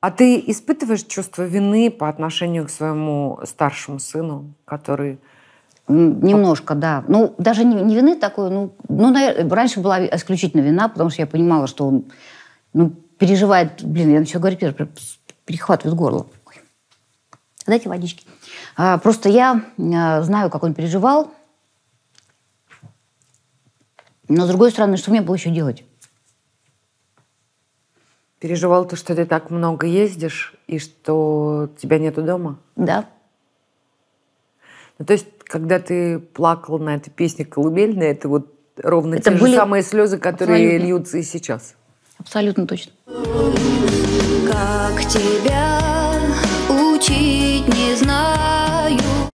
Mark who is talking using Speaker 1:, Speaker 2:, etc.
Speaker 1: А ты испытываешь чувство вины по отношению к своему старшему сыну, который Немножко, да. Ну, даже не, не вины такой, ну, ну, наверное, раньше была исключительно вина, потому что я понимала, что он ну, переживает, блин, я начала говорить, перехватывает горло. Ой. Дайте водички. А, просто я а, знаю, как он переживал, но, с другой стороны, что мне было еще делать? Переживал то, что ты так
Speaker 2: много ездишь и что тебя нету дома? Да. Ну, то есть, когда ты плакал на этой песне «Колыбельная», это вот ровно это те были... же самые слезы, которые Абсолютно. льются и сейчас?
Speaker 1: Абсолютно точно. Как тебя